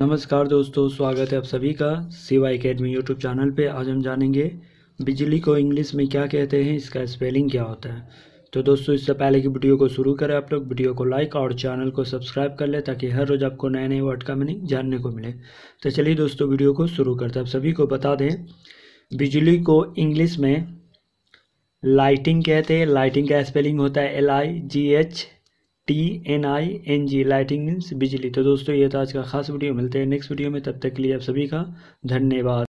नमस्कार दोस्तों स्वागत है आप सभी का सिवा एकेडमी यूट्यूब चैनल पे आज हम जानेंगे बिजली को इंग्लिश में क्या कहते हैं इसका स्पेलिंग क्या होता है तो दोस्तों इससे पहले की वीडियो को शुरू करें आप लोग वीडियो को लाइक और चैनल को सब्सक्राइब कर लें ताकि हर रोज़ आपको नए नए वर्ड का मीनिंग जानने को मिले तो चलिए दोस्तों वीडियो को शुरू करते हैं आप सभी को बता दें बिजली को इंग्लिश में लाइटिंग कहते हैं लाइटिंग का स्पेलिंग होता है L I G H T N I N G lightning means बिजली तो दोस्तों ये था आज का खास वीडियो मिलते हैं नेक्स्ट वीडियो में तब तक के लिए आप सभी का धन्यवाद